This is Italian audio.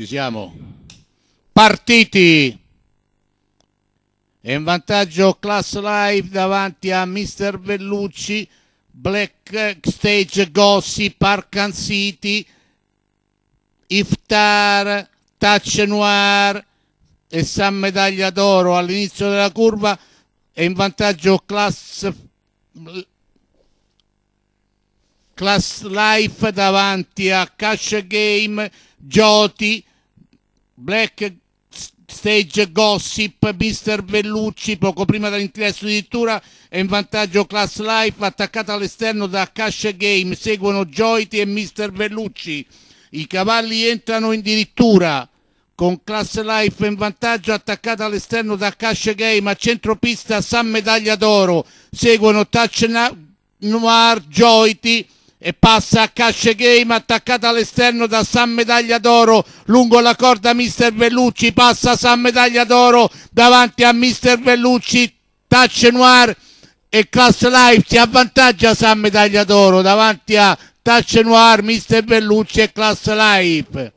Ci siamo. Partiti. e in vantaggio Class Live davanti a mister Vellucci, Black Stage Gossi, Parkan City, Iftar, Touch Noir e San Medaglia d'Oro all'inizio della curva. e in vantaggio Class Class Life davanti a Cash Game, Gioti, Black Stage Gossip, Mister Bellucci poco prima dell'ingresso di Tura è in vantaggio Class Life attaccata all'esterno da Cash Game, seguono Joiti e Mister Bellucci. I cavalli entrano in dirittura con Class Life in vantaggio attaccata all'esterno da Cash Game a centropista San Medaglia d'Oro, seguono Touch Noir, Joiti e passa a Casce Game attaccata all'esterno da San Medaglia d'Oro lungo la corda Mister Vellucci passa San Medaglia d'Oro davanti a Mister Vellucci Touch Noir e Class Life si avvantaggia San Medaglia d'Oro davanti a Touch Noir Mister Vellucci e Class Life